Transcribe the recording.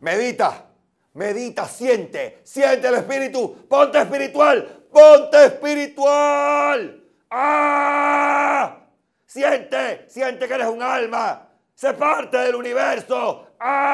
Medita, medita, siente, siente el espíritu, ponte espiritual, ponte espiritual. ¡Ah! Siente, siente que eres un alma, se parte del universo. ¡Ah!